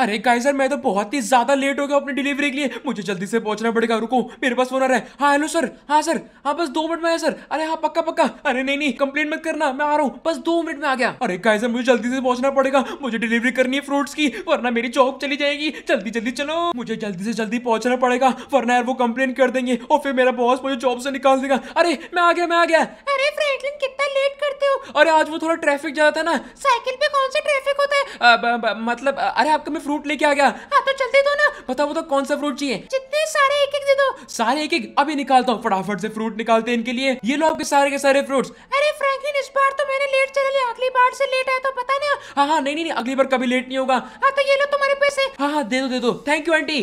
अरे guys sir मैं तो बहुत ही ज्यादा लेट हो गया अपनी डिलीवरी के लिए मुझे जल्दी से पहुंचना पड़ेगा रुको मेरे पास फोन आ रहा है हाँ हेलो सर हाँ सर हाँ बस दो मिनट में आया सर अरे हाँ पक्का पक्का अरे नहीं नहीं कंप्लेन मत करना मैं आ रहा हूँ बस दो मिनट में आ गया अरे गाइस सर मुझे जल्दी से पहुंचना पड़ेगा मुझे डिलीवरी करनी है फ्रूट्स की वरना मेरी जॉब चली जाएगी जल्दी जल्दी चलो मुझे जल्दी से जल्दी पहुंचना पड़ेगा वरना यार वो कंप्लेन कर देंगे और फिर मेरा बॉस मुझे जॉब से निकाल देगा अरे मैं आ गया मैं आ गया अरे फ्रैंकलिन कितना लेट अरे आज वो थोड़ा ट्रैफिक ज्यादा था ना साइकिल पे कौन सा ट्रैफिक होता है आ, ब, ब, मतलब अरे आपका मैं फ्रूट लेके आ गया हाँ तो जल्दी दो ना बताओ बताओ कौन सा फ्रूट चाहिए जितने सारे एक एक दे दो सारे एक एक अभी निकालता हूँ फटाफट से फ्रूट निकालते हैं इनके लिए ये लो आपके सारे के सारे फ्रूट अरे फ्रैंकलिन इस बार तो मैंने लेट चले लिया अगली बार से लेट आया तो पता नहीं हाँ हाँ नहीं नहीं अगली बार कभी लेट नहीं होगा हाँ तो ये लो तुम्हारे पैसे हाँ हाँ दे दो दे दो थैंक यू आंटी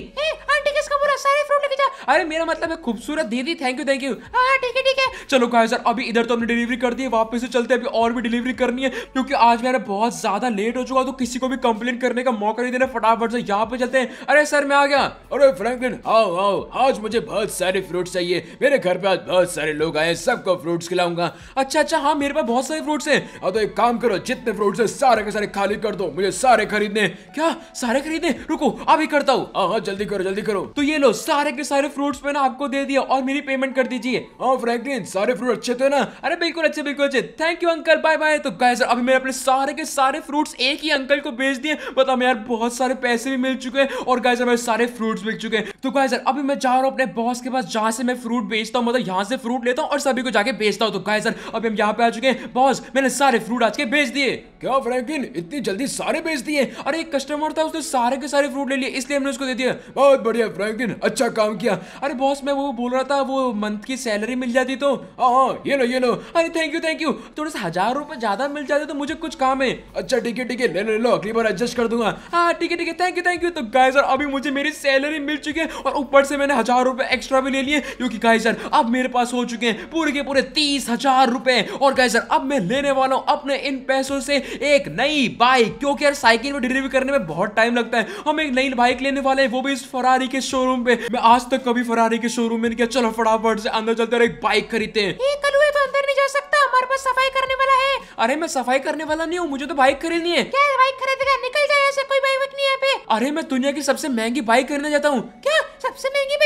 आंटी किसका बुरा सारे फ्रूट लेके जा अरे मेरा मतलब है खूबसूरत दीदी थैंक यू थैंक यू हाँ ठीक है चलो गाइस यार अभी इधर तो हमने डिलीवरी कर दी है वापस से चलते हैं अभी और भी डिलीवरी करनी है क्योंकि आज मेरा बहुत ज्यादा लेट हो चुका तो किसी को भी कंप्लेन करने का मौका नहीं देना फटाफट से यहाँ पे चलते हैं अरे सर मैं आ गया अरे फ्रैंकलिन आओ आओ आज मुझे बहुत सारे फ्रूट चाहिए मेरे घर पे आज बहुत सारे लोग आए सबको फ्रूट्स खिलाऊंगा अच्छा अच्छा हाँ मेरे पास बहुत सारे फ्रूट्स है अब तो एक काम करो जितने फ्रूट है सारे के सारे खाली कर दो मुझे सारे खरीदने क्या सारे खरीदने रुको अभी करता हूँ हाँ हाँ जल्दी करो जल्दी करो तो ये लो सारे के सारे फ्रूट्स मैंने आपको दे दिया और मेरी पेमेंट कर दीजिए हाँ फ्रैंकलिन सारे फ्रूट अच्छे थे तो ना अरे बिल्कुल अच्छे बिल्कुल अच्छे thank you uncle bye bye तो गाइस अभी मैंने अपने सारे के सारे फ्रूट्स एक ही अंकल को बेच दिए बताओ यार बहुत सारे पैसे भी मिल चुके हैं और गाइस मेरे सारे फ्रूट्स मिल चुके हैं तो गाइस अभी मैं जा रहा हूँ अपने बॉस के पास जहाँ से मैं फ्रूट बेचता हूँ मतलब यहाँ से फ्रूट लेता हूँ और सभी को जाके बेचता हूँ तो गाइस अभी हम यहाँ पे आ चुके हैं बॉस मैंने सारे फ्रूट आज के बेच दिए क्या फ्रैंकिन इतनी जल्दी सारे बेच दिए अरे एक कस्टमर था उसने सारे के सारे फ्रूट ले लिए इसलिए हमने उसको दे दिया बहुत बढ़िया फ्रैंकिन अच्छा काम किया अरे बॉस मैं वो बोल रहा था वो मंथ की सैलरी मिल जाती तो हाँ, हाँ ये लो ये लो अरे थैंक यू थैंक यू थोड़े से हजार रुपए ज्यादा मिल जाते तो मुझे कुछ काम है अच्छा ठीक है ठीक है ले लो ले लो अगली बार एडजस्ट कर दूंगा हाँ ठीक है ठीक है थैंक यू थैंक यू तो गाय सर अभी मुझे मेरी सैलरी मिल चुकी है और ऊपर से मैंने हजार रुपए एक्स्ट्रा भी ले लिए क्योंकि गाय सर अब मेरे पास हो चुके हैं पूरे के पूरे तीस हजार रुपए और गाय सर अब मैं लेने वाला हूँ अपने इन पैसों से एक नई बाइक क्योंकि यार साइकिल में डिलीवरी करने में बहुत टाइम लगता है हम एक नई बाइक लेने वाले हैं वो भी इस फरारी के शोरूम पे मैं आज तक कभी फरारी के शोरूम में नहीं किया चलो फटाफट से अंदर चलते एक बाइक खरीदते देते हैं ए, कलुए तो अंदर नहीं जा सकता हमारे पास सफाई करने वाला है अरे मैं सफाई करने वाला नहीं हूँ मुझे तो बाइक खरीदनी है क्या बाइक खरीदेगा निकल जाए ऐसे कोई बाइक नहीं है पे अरे मैं दुनिया की सबसे महंगी बाइक खरीदने जाता हूँ क्या सबसे महंगी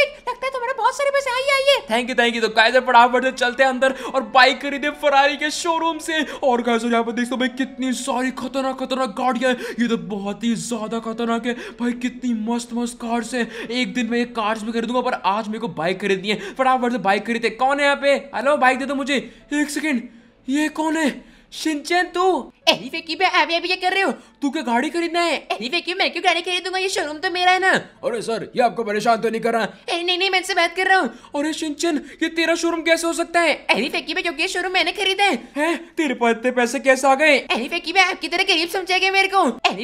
थैंक यू थैंक यू तो गाइस फटाफट से चलते हैं अंदर और बाइक खरीदे फरारी के शोरूम से और गाइस यहाँ पर देखते भाई कितनी सारी खतरनाक खतरनाक हैं ये तो बहुत ही ज्यादा खतरनाक है भाई कितनी मस्त मस्त कार्स है एक दिन में ये कार्स भी खरीदूंगा पर आज मेरे को बाइक खरीदनी है फटाफट से बाइक खरीदे कौन है यहाँ पे हेलो बाइक दे दो मुझे एक सेकेंड ये कौन है शिनचैन तू अभी अभी क्या कर रहे हो तू क्या गाड़ी खरीदना है मैं क्यों गाड़ी खरीदूंगा ये शोरूम तो मेरा है ना अरे सर ये आपको परेशान तो नहीं कर रहा नहीं नहीं मैं बात कर रहा हूँ अरे ये तेरा शोरूम कैसे हो सकता है क्योंकि शोरूम मैंने खरीदा है, है तेरे पास इतने पैसे कैसे आ गए आपकी तरह गरीब समझा गया मेरे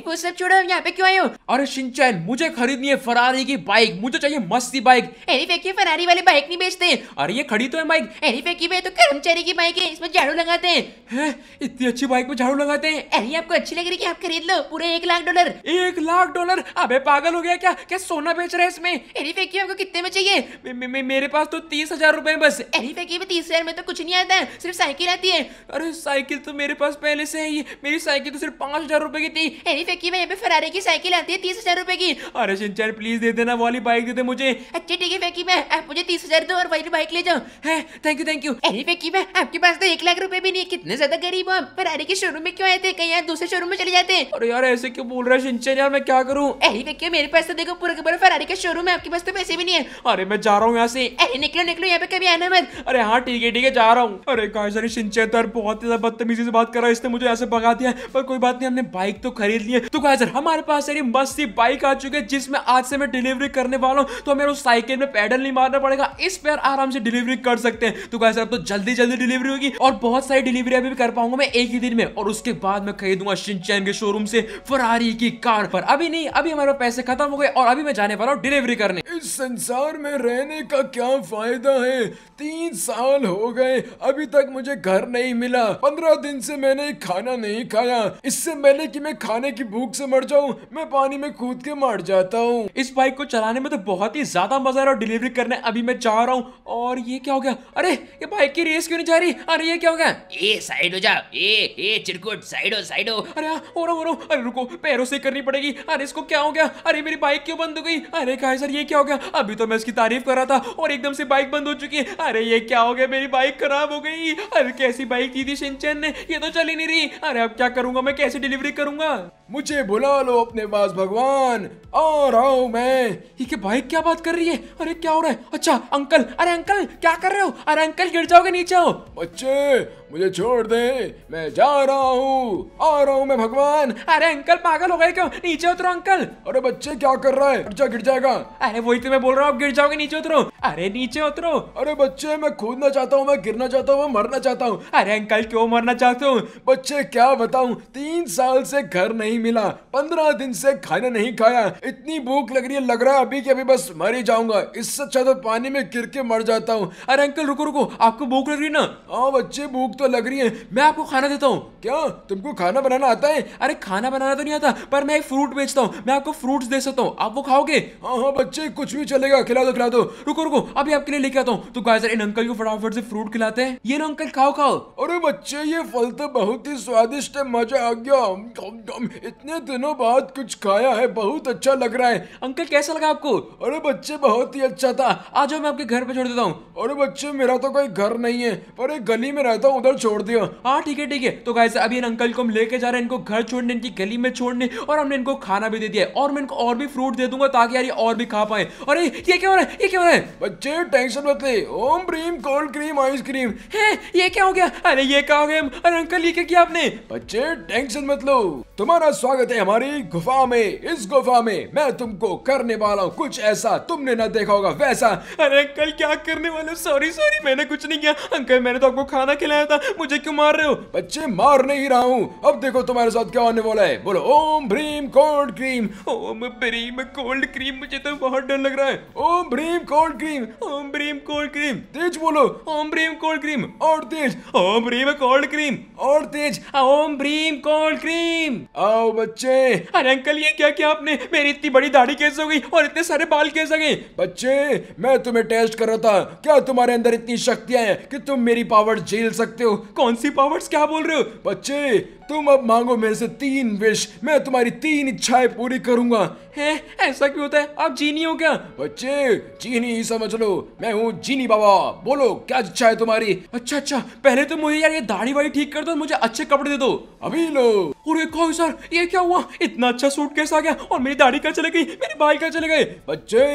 को सब छोड़ो यहाँ पे क्यों आयो अरे शिनचन मुझे खरीदनी है फरारी की बाइक मुझे चाहिए मस्ती बाइक अरे फेकी फरारी वाली बाइक नहीं बेचते अरे ये खड़ी तो है बाइक अरे फेकी पे तो कर्मचारी की बाइक है इसमें झाड़ू लगाते हैं इतनी अच्छी बाइक में झाड़ू लगा होते हैं अरे आपको अच्छी लग रही है आप खरीद लो पूरे एक लाख डॉलर एक लाख डॉलर अबे पागल हो गया क्या क्या सोना बेच रहे इसमें अरे फेकी आपको कितने में चाहिए मे, मे, मे, मेरे पास तो तीस हजार रूपए बस अरे फेकी में तीस हजार में तो कुछ नहीं आता है सिर्फ साइकिल आती है अरे साइकिल तो मेरे पास पहले से है मेरी साइकिल तो सिर्फ पांच हजार रुपए की थी अरे फेकी में यहाँ पे फरारे की साइकिल आती है तीस हजार रुपए की अरे सिंचन प्लीज दे देना वाली बाइक दे दे मुझे अच्छा ठीक है फेकी में मुझे तीस हजार दो और वाली बाइक ले जाओ है थैंक यू थैंक यू अरे फेकी में आपके पास तो एक लाख रुपए भी नहीं कितने ज्यादा गरीब हो फरारे के शोरूम में क्यों आए थे कहीं यार दूसरे शोरूम में चले जाते अरे यार ऐसे क्यों बोल रहा है शिनचैन यार मैं क्या करूँ अरे क्यों मेरे पास तो देखो पूरे का पूरा फरारी का शोरूम है आपके पास तो पैसे भी नहीं है अरे मैं जा रहा हूँ यहाँ से अरे निकलो निकलो यहाँ पे कभी आना मत अरे हाँ ठीक है ठीक है जा रहा हूँ अरे कहा सर शिनचैन तो बहुत ज्यादा बदतमीजी से बात कर रहा है इसने मुझे ऐसे भगा दिया पर कोई बात नहीं हमने बाइक तो खरीद ली है तो कहा सर हमारे पास सर मस्त बाइक आ चुकी है जिसमें आज से मैं डिलीवरी करने वाला हूँ तो हमें उस साइकिल में पैडल नहीं मारना पड़ेगा इस पर आराम से डिलीवरी कर सकते हैं तो कहा सर अब तो जल्दी जल्दी डिलीवरी होगी और बहुत सारी डिलीवरी अभी भी कर पाऊंगा मैं एक ही दिन में और उसके उसके बाद मैं खरीदूंगा शिनचैन के शोरूम से फरारी की कार पर अभी नहीं अभी हमारे पैसे खत्म हो गए और अभी मैं जाने वाला हूँ डिलीवरी करने इस संसार में रहने का क्या फायदा है तीन साल हो गए अभी तक मुझे घर नहीं मिला पंद्रह दिन से मैंने खाना नहीं खाया इससे पहले कि मैं खाने की भूख से मर जाऊं मैं पानी में कूद के मर जाता हूँ इस बाइक को चलाने में तो बहुत ही ज्यादा मजा आ रहा है डिलीवरी करने अभी मैं चाह रहा हूँ और ये क्या हो गया अरे ये बाइक की रेस क्यों नहीं जा रही अरे ये क्या हो गया ए साइड हो जाओ ए ए चिरकुट गुड साइड हो साइड हो अरे हो हाँ, रहा हो रहा अरे रुको पैरों से करनी पड़ेगी अरे इसको क्या हो गया अरे मेरी बाइक क्यों बंद हो गई अरे कहा सर ये क्या हो गया अभी तो मैं इसकी तारीफ कर रहा था और एकदम से बाइक बंद हो चुकी है अरे ये क्या हो गया मेरी बाइक खराब हो गई अरे कैसी बाइक दी थी सिंचन ने ये तो चली नहीं रही अरे अब क्या करूंगा मैं कैसे डिलीवरी करूंगा मुझे बुला लो अपने पास भगवान आ रहा हूँ मैं ये बाइक क्या बात कर रही है अरे क्या हो रहा है अच्छा अंकल अरे अंकल क्या कर रहे हो अरे अंकल गिर जाओगे नीचे हो बच्चे मुझे छोड़ दे मैं जा रहा हूँ हूँ आ रहा हूँ मैं भगवान अरे अंकल पागल हो गए क्यों नीचे उतरो अंकल अरे बच्चे क्या कर रहा है गिर जाएगा अरे वही तो मैं बोल रहा हूँ गिर जाओगे नीचे उतरो अरे नीचे उतरो अरे बच्चे मैं कूदना चाहता हूँ मैं गिरना चाहता हूँ मैं मरना चाहता हूँ अरे अंकल क्यों मरना चाहते हो बच्चे क्या बताऊँ तीन साल से घर नहीं मिला पंद्रह दिन से खाना नहीं खाया इतनी भूख लग रही है लग रहा है अभी के अभी बस मर ही जाऊंगा इससे अच्छा तो पानी में गिर के मर जाता हूँ अरे अंकल रुको रुको आपको भूख लग रही है ना हाँ बच्चे भूख तो लग रही है मैं आपको खाना देता हूँ क्या तुमको खाना बनाना आता है अरे खाना बनाना तो नहीं आता पर मैं एक फ्रूट बेचता हूँ मैं आपको फ्रूट्स दे सकता हूँ आप वो खाओगे हाँ हाँ बच्चे कुछ भी चलेगा खिला दो खिला दो रुको चोर को अभी आपके लिए लेके आता हूँ तो गाइस इन अंकल को फटाफट से फ्रूट खिलाते हैं ये ना अंकल खाओ खाओ अरे बच्चे ये फल तो बहुत ही स्वादिष्ट है मजा आ गया इतने दिनों बाद कुछ खाया है बहुत अच्छा लग रहा है अंकल कैसा लगा आपको अरे बच्चे बहुत ही अच्छा था आज मैं आपके घर पे छोड़ देता हूँ अरे बच्चे मेरा तो कोई घर नहीं है पर एक गली में रहता हूँ उधर छोड़ दिया हाँ ठीक है ठीक है तो गाय अभी इन अंकल को हम लेके जा रहे हैं इनको घर छोड़ने इनकी गली में छोड़ने और हमने इनको खाना भी दे दिया और मैं इनको और भी फ्रूट दे दूंगा ताकि यार ये और भी खा पाए अरे ये क्या हो रहा है ये क्या हो रहा है बच्चे टेंशन मत ले ओम प्रीम कोल्ड क्रीम आइसक्रीम है ये क्या हो गया अरे ये कहा गया अरे अंकल ये क्या किया आपने बच्चे टेंशन मत लो तुम्हारा स्वागत है हमारी गुफा में इस गुफा में मैं तुमको करने वाला हूँ कुछ ऐसा तुमने ना देखा होगा वैसा अरे अंकल क्या करने वाले सॉरी सॉरी मैंने कुछ नहीं किया अंकल मैंने तो आपको खाना खिलाया था मुझे क्यों मार रहे हो बच्चे मार नहीं रहा हूँ अब देखो तुम्हारे साथ क्या होने वाला है बोलो ओम भ्रीम कोल्ड क्रीम ओम भ्रीम कोल्ड क्रीम मुझे तो बहुत डर लग रहा है ओम भ्रीम कोल्ड क्रीम क्रीम ओम ब्रीम कोल्ड क्रीम तेज बोलो ओम ब्रीम कोल्ड क्रीम और तेज ओम ब्रीम कोल्ड क्रीम और तेज ओम ब्रीम कोल्ड क्रीम आओ बच्चे अरे अंकल ये क्या किया आपने मेरी इतनी बड़ी दाढ़ी कैसे हो गई और इतने सारे बाल कैसे गए बच्चे मैं तुम्हें टेस्ट कर रहा था क्या तुम्हारे अंदर इतनी शक्तियां हैं कि तुम मेरी पावर्स झेल सकते हो कौन सी पावर्स क्या बोल रहे हो बच्चे तुम अब मांगो मेरे से तीन विश मैं तुम्हारी तीन इच्छाएं पूरी करूंगा है ऐसा क्यों होता है आप जीनी हो क्या बच्चे जीनी सब समझ लो मैं हूँ जीनी बाबा बोलो क्या इच्छा है तुम्हारी अच्छा अच्छा पहले तो मुझे यार ये दाढ़ी वाड़ी ठीक कर दो मुझे अच्छे कपड़े दे दो अभी लो और एक सर ये क्या हुआ इतना अच्छा सूट कैसे आ गया और मेरी दाढ़ी कहाँ चले गई मेरी बाल कहाँ चले गए बच्चे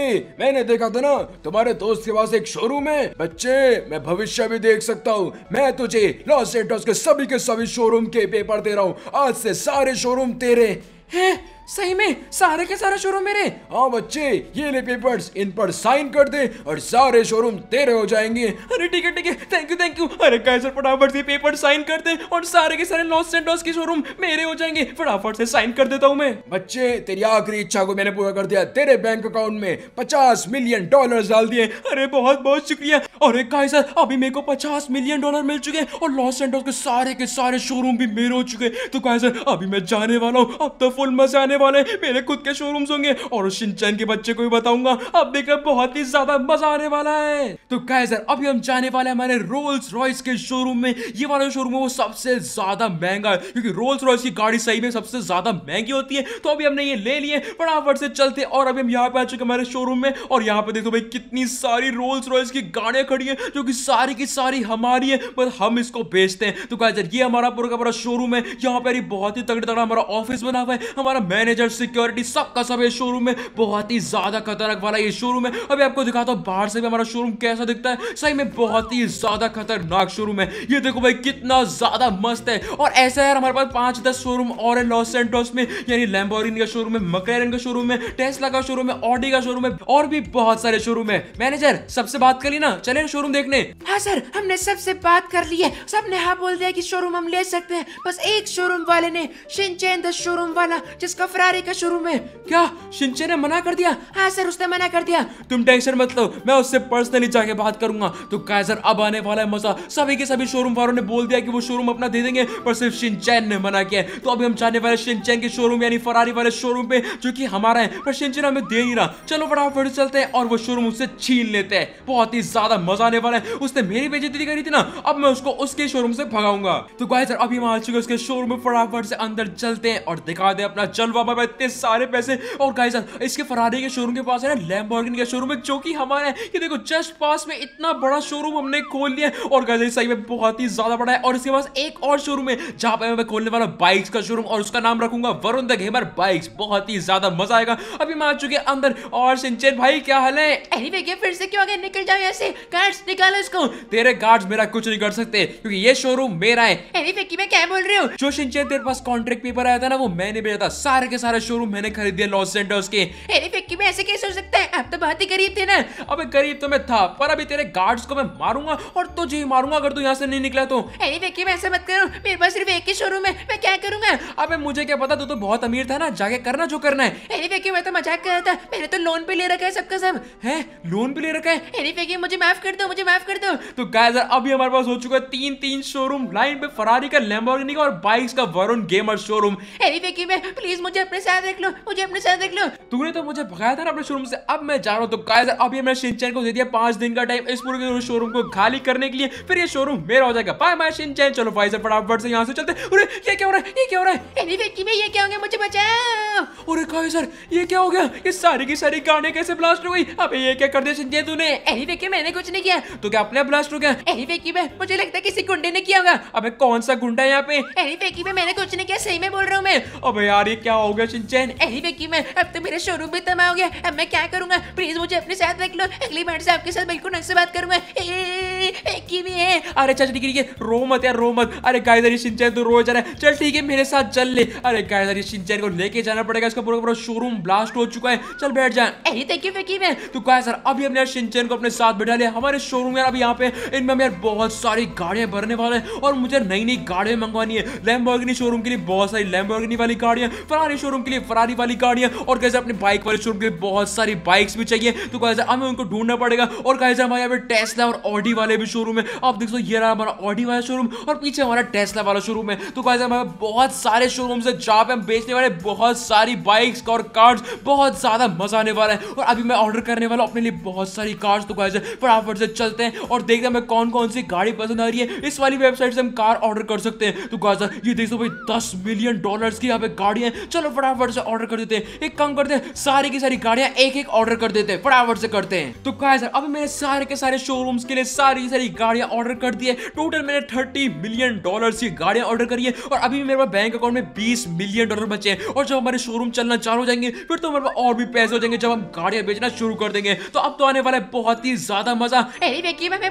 मैंने देखा था ना तुम्हारे दोस्त के पास एक शोरूम है बच्चे मैं भविष्य भी देख सकता हूँ मैं तुझे लॉस एंटोस के सभी के सभी शोरूम के पेपर दे रहा हूँ आज से सारे शोरूम तेरे हैं सही में सारे के सारे शोरूम मेरे हाँ बच्चे ये ले पेपर्स इन पर साइन कर दे और सारे शोरूम तेरे हो जाएंगे अरे ठीक है ठीक है थैंक यू थैंक यू अरे कैसे फटाफट से पेपर साइन कर दे और सारे के सारे लॉस एंड के शोरूम मेरे हो जाएंगे फटाफट से साइन कर देता हूँ मैं बच्चे तेरी आखिरी इच्छा को मैंने पूरा कर दिया तेरे बैंक अकाउंट में पचास मिलियन डॉलर डाल दिए अरे बहुत बहुत शुक्रिया और एक सर अभी मेरे को पचास मिलियन डॉलर मिल चुके हैं और लॉस एंड के सारे के सारे शोरूम भी मेरे हो चुके तो सर अभी मैं जाने वाला हूँ अब तो फुल मजा आने वाले मेरे खुद के शोरूम्स होंगे और शिनचैन के बच्चे को भी बताऊंगा अब देखकर बहुत ही ज्यादा मजा आने वाला है तो गाइजर अभी हम जाने वाले हमारे रोल्स रॉयस के शोरूम में ये वाला शोरूम है वो सबसे ज्यादा महंगा है क्योंकि रोल्स रॉयस की गाड़ी सही में सबसे ज्यादा महंगी होती है तो अभी हमने ये ले लिए फटाफट से चलते और अभी हम यहाँ पे आ चुके हमारे शोरूम में और यहाँ पे देखो भाई कितनी सारी रोल्स रॉयस की गाड़ियां खड़ी है जो की सारी की सारी हमारी है बस हम इसको बेचते हैं तो गाइजर ये हमारा पूरा का पूरा शोरूम है यहाँ पर बहुत ही तगड़ा तगड़ा हमारा ऑफिस बना हुआ है हमारा मैनेजर सिक्योरिटी सबका सब ये शोरूम में बहुत ही ज्यादा खतरनाक वाला ये शोरूम है अभी आपको दिखाता हूँ बाहर से भी हमारा शोरूम कैसा दिखता है सही में बहुत ही ज्यादा खतरनाक शोरूम है ये देखो भाई कितना ज्यादा मस्त है और ऐसा यार हमारे पास पांच दस शोरूम और है लॉस एंटोस में यानी लैम्बोरिन का शोरूम है मकैरन का शोरूम है टेस्ला का शोरूम है ऑडी का शोरूम है और भी बहुत सारे शोरूम है मैनेजर सबसे बात करी ना चले शोरूम देखने हाँ सर हमने सबसे बात कर ली है सबने हाँ बोल दिया कि शोरूम हम ले सकते हैं बस एक शोरूम वाले ने शिनचैन द शोरूम वाला जिसका फरारी के शुरू में क्या शिंचे ने मना कर दिया हाँ सर उसने मना कर दिया तुम टेंशन मत लो मैं उससे पर्सनली जाके बात करूंगा तो काय सर अब आने वाला है मजा सभी के सभी शोरूम वालों ने बोल दिया कि वो शोरूम अपना दे देंगे पर सिर्फ शिंचैन ने मना किया तो अभी हम जाने वाले शिंचैन के शोरूम यानी फरारी वाले शोरूम पे जो की हमारा है पर शिनचैन हमें दे नहीं रहा चलो फटाफट चलते हैं और वो शोरूम उससे छीन लेते हैं बहुत ही ज्यादा मजा आने वाला है उसने मेरी बेजती करी थी ना अब मैं उसको उसके शोरूम से भगाऊंगा तो गाय सर अभी हम आ चुके उसके शोरूम में फटाफट से अंदर चलते हैं और दिखा दे अपना जलवा बाबा मैं इतने सारे पैसे और गाइस इसके फरारी के शोरूम के पास है ना लैम्बोर्गिनी के शोरूम है जो कि हमारा है ये देखो जस्ट पास में इतना बड़ा शोरूम हमने खोल लिया है और गाइस सही में बहुत ही ज्यादा बड़ा है और इसके पास एक और शोरूम है जहां पर मैं खोलने वाला बाइक्स का शोरूम और उसका नाम रखूंगा वरुण द गेमर बाइक्स बहुत ही ज्यादा मजा आएगा अभी मैं आ चुके अंदर और सिंचन भाई क्या हाल है anyway, फिर से क्यों आगे निकल जाओ ऐसे गार्ड्स निकालो इसको तेरे गार्ड्स मेरा कुछ नहीं कर सकते क्योंकि ये शोरूम मेरा है एनीवे की मैं क्या बोल रही हूँ जो सिंचन तेरे पास कॉन्ट्रैक्ट पेपर आया था ना वो मैंने भेजा था सारे के सारे शोरूम मैंने खरीद दिया लॉस सेंटर्स के अरे फेंकी में ऐसे कैसे हो सकता है आप तो बहुत ही गरीब थे ना अबे गरीब तो मैं था पर अभी तेरे गार्ड्स को मैं मारूंगा और तुझे ही मारूंगा अगर तू यहाँ से नहीं निकला तो अरे फिक्की में ऐसे मत करो मेरे पास सिर्फ एक ही शोरूम है मैं क्या करूंगा अब मुझे क्या पता तू तो बहुत अमीर था ना जाके करना जो करना है अरे फिक्की मैं तो मजाक कर रहा था मैंने तो लोन पे ले रखा है सबका सब है लोन पे ले रखा है अरे फिक्की मुझे माफ कर दो मुझे माफ कर दो तो गाइस अभी हमारे पास हो चुका है तीन तीन शोरूम लाइन पे फरारी का लैम्बोर्गिनी का और बाइक्स का वरुण गेमर शोरूम अरे फिक्की मैं प्लीज मुझे अपने साथ देख लो मुझे अपने साथ देख लो तूने तो मुझे भगाया था ना अपने शोरूम से अब मैं जा रहा हूँ तो गाइस अब ये शिनचैन को दे दिया पांच दिन का टाइम इस पूरे शोरूम को खाली करने के लिए फिर ये शोरूम मेरा हो जाएगा बाय बाय शिनचैन चलो भाई साहब फटाफट से यहाँ से चलते अरे ये क्या हो रहा है ये क्या हो रहा है में ये क्या मुझे बचाओ अरे सर ये क्या हो गया ये सारी की सारी गाने कैसे ब्लास्ट हो गई अबे ये क्या कर दिया शिनचैन तूने एनी मैंने कुछ नहीं किया तो क्या अपने ब्लास्ट हो गया एनी में मुझे लगता है किसी गुंडे ने किया होगा अबे कौन सा गुंडा पे एनी में मैंने कुछ नहीं किया सही में बोल रहा मैं अबे यार ये क्या हो हो गया चिंचन अरे विकी मैन अब तो मेरा शोरूम भी तमा हो गया अब मैं क्या करूंगा प्लीज मुझे अपने साथ रख लो अगली बार से आपके साथ बिल्कुल ढंग से बात करूंगा विकी भी है अरे चल ठीक है रो मत यार रो मत अरे गाइस अरे तू रो जा रहा है चल ठीक है मेरे साथ चल ले अरे गाइस अरे को लेके जाना पड़ेगा इसका पूरा पूरा शोरूम ब्लास्ट हो चुका है चल बैठ जा अरे थैंक यू विकी मैन तो गाइस सर अभी हमने शिनचैन को अपने साथ बैठा लिया हमारे शोरूम यार अभी यहाँ पे इनमें यार बहुत सारी गाड़ियां भरने वाले हैं और मुझे नई नई गाड़ियां मंगवानी है लैम्बोर्गिनी शोरूम के लिए बहुत सारी लैम्बोर्गिनी वाली गाड़ियां फरारी शोरूम के लिए फरारी वाली गाड़ियां और कैसे अपने बाइक वाले शोरूम के लिए बहुत सारी बाइक्स भी चाहिए तो कैसे हमें उनको ढूंढना पड़ेगा और कैसे हमारे यहाँ पे टेस्ला और ऑडी वाले भी शोरूम है आप देख सो ये रहा हमारा ऑडी वाला शोरूम और पीछे हमारा टेस्ला वाला शोरूम है तो कैसे हमारे बहुत सारे शोरूम है जहाँ पे हम बेचने वाले बहुत सारी बाइक्स और कार्ड बहुत ज़्यादा मजा आने वाला है और अभी मैं ऑर्डर करने वाला हूँ अपने लिए बहुत सारी कार्ड तो कैसे फटाफट से चलते हैं और देखते हैं हमें कौन कौन सी गाड़ी पसंद आ रही है इस वाली वेबसाइट से हम कार ऑर्डर कर सकते हैं तो गाजा ये देख सो भाई दस मिलियन डॉलर्स की यहाँ पे गाड़ी है चलो फटाफट से ऑर्डर कर देते हैं एक काम करते हैं सारी की सारी गाड़ियां एक एक ऑर्डर कर देते हैं फटाफट से करते हैं तो कहा सर अभी मैंने सारे के सारे शोरूम्स के लिए सारी की सारी गाड़ियां ऑर्डर कर दी है टोटल मैंने थर्टी मिलियन डॉलर की गाड़ियां ऑर्डर करी है और अभी मेरे पास बैंक अकाउंट में बीस मिलियन डॉलर बचे हैं और जब हमारे शोरूम चलना चालू हो जाएंगे फिर तो हमारे पास और भी पैसे हो जाएंगे जब हम गाड़ियां बेचना शुरू कर देंगे तो अब तो आने वाला है बहुत ही ज्यादा मजा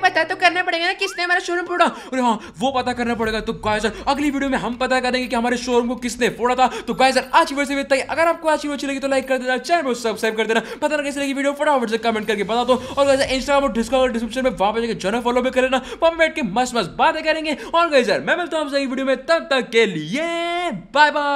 पता तो करना पड़ेगा ना किसने हमारा शोरूम फोड़ा अरे हाँ वो पता करना पड़ेगा तो गाय सर अगली वीडियो में हम पता करेंगे कि हमारे शोरूम को किसने फोड़ा था तो गाय सर आज की वीडियो से इतना ही अगर आपको आज की वीडियो अच्छी लगी तो लाइक कर देना चैनल को सब्सक्राइब कर देना पता ना कैसे लगी वीडियो फटाफट से कमेंट करके बता दो और वैसे इंस्टाग्राम और डिस्कॉर्ड डिस्क्रिप्शन में वहां पर जाकर जो फॉलो भी कर लेना वहां बैठ के मस्त मस्त बातें करेंगे और गई मैं मिलता हूँ वीडियो में तब तक के लिए बाय बाय